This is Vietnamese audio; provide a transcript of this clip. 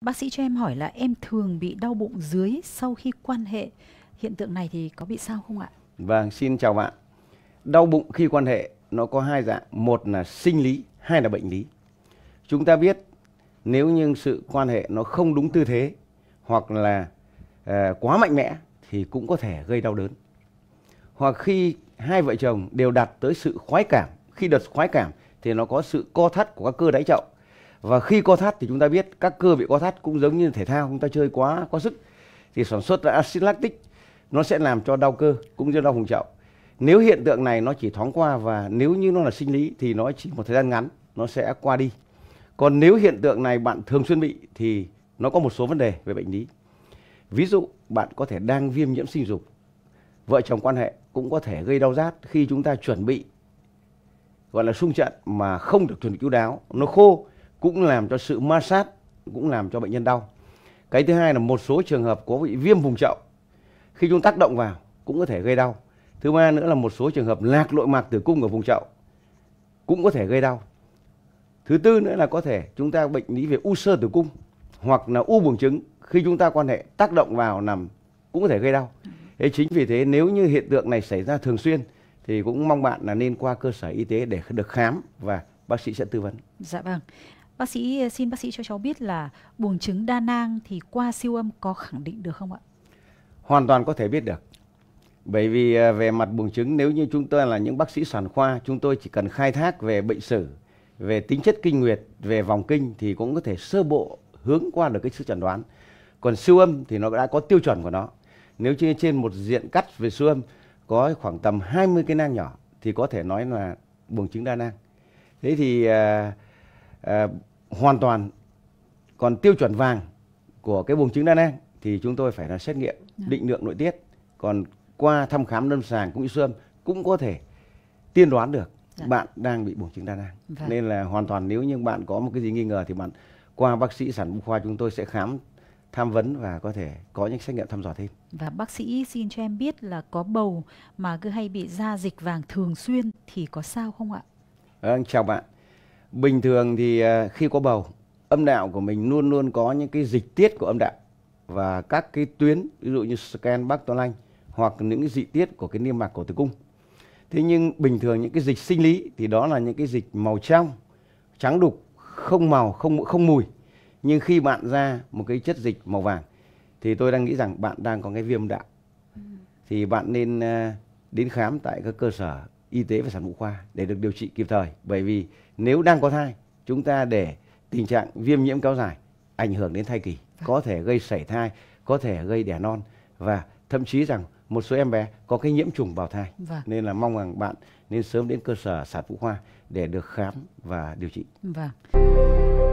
Bác sĩ cho em hỏi là em thường bị đau bụng dưới sau khi quan hệ. Hiện tượng này thì có bị sao không ạ? Vâng, xin chào bạn. Đau bụng khi quan hệ nó có hai dạng, một là sinh lý, hai là bệnh lý. Chúng ta biết nếu như sự quan hệ nó không đúng tư thế hoặc là uh, quá mạnh mẽ thì cũng có thể gây đau đớn. Hoặc khi hai vợ chồng đều đạt tới sự khoái cảm, khi đợt khoái cảm thì nó có sự co thắt của các cơ đáy chậu và khi co thắt thì chúng ta biết các cơ bị co thắt cũng giống như thể thao chúng ta chơi quá quá sức thì sản xuất ra axit lactic nó sẽ làm cho đau cơ cũng như đau vùng chậu nếu hiện tượng này nó chỉ thoáng qua và nếu như nó là sinh lý thì nó chỉ một thời gian ngắn nó sẽ qua đi còn nếu hiện tượng này bạn thường xuyên bị thì nó có một số vấn đề về bệnh lý ví dụ bạn có thể đang viêm nhiễm sinh dục vợ chồng quan hệ cũng có thể gây đau rát khi chúng ta chuẩn bị gọi là sung trận mà không được chuẩn bị chú đáo nó khô cũng làm cho sự ma sát cũng làm cho bệnh nhân đau cái thứ hai là một số trường hợp có bị viêm vùng chậu khi chúng tác động vào cũng có thể gây đau thứ ba nữa là một số trường hợp lạc nội mạc tử cung ở vùng chậu cũng có thể gây đau thứ tư nữa là có thể chúng ta bệnh lý về u sơ tử cung hoặc là u buồng trứng khi chúng ta quan hệ tác động vào nằm cũng có thể gây đau thế chính vì thế nếu như hiện tượng này xảy ra thường xuyên thì cũng mong bạn là nên qua cơ sở y tế để được khám và bác sĩ sẽ tư vấn. Dạ vâng. Bác sĩ ờ, xin bác sĩ cho cháu biết là buồng trứng đa nang thì qua siêu âm có khẳng định được không ạ? Hoàn toàn có thể biết được. Bởi vì ờ, về mặt buồng trứng nếu như chúng tôi là những bác sĩ sản khoa, chúng tôi chỉ cần khai thác về bệnh sử, về tính chất kinh nguyệt, về vòng kinh thì cũng có thể sơ bộ hướng qua được cái sự chẩn đoán. Còn siêu âm thì nó đã có tiêu chuẩn của nó. Nếu như trên một diện cắt về siêu âm có khoảng tầm 20 cái nang nhỏ thì có thể nói là buồng trứng đa nang. Thế thì uh, à, hoàn toàn còn tiêu chuẩn vàng của cái buồng trứng đa nang thì chúng tôi phải là xét nghiệm dạ. định lượng nội tiết còn qua thăm khám lâm sàng cũng như siêu cũng có thể tiên đoán được dạ. bạn đang bị buồng trứng đa nang e. vâng. nên là hoàn toàn nếu như bạn có một cái gì nghi ngờ thì bạn qua bác sĩ sản khoa chúng tôi sẽ khám tham vấn và có thể có những xét nghiệm thăm dò thêm. Và bác sĩ xin cho em biết là có bầu mà cứ hay bị da dịch vàng thường xuyên thì có sao không ạ? À, chào bạn bình thường thì à, khi có bầu âm đạo của mình luôn luôn có những cái dịch tiết của âm đạo và các cái tuyến ví dụ như scan bác toan lanh hoặc những cái dị tiết của cái niêm mạc cổ tử cung thế nhưng bình thường những cái dịch sinh lý thì đó là những cái dịch màu trong trắng đục không màu không không mùi nhưng khi bạn ra một cái chất dịch màu vàng thì tôi đang nghĩ rằng bạn đang có cái viêm đạo ừ. thì bạn nên à, đến khám tại các cơ sở y tế và sản phụ khoa để được điều trị kịp thời bởi vì nếu đang có thai chúng ta để tình trạng viêm nhiễm kéo dài ảnh hưởng đến thai kỳ vâng. có thể gây sảy thai có thể gây đẻ non và thậm chí rằng một số em bé có cái nhiễm trùng bào thai vâng. nên là mong rằng bạn nên sớm đến cơ sở sản phụ khoa để được khám và điều trị vâng.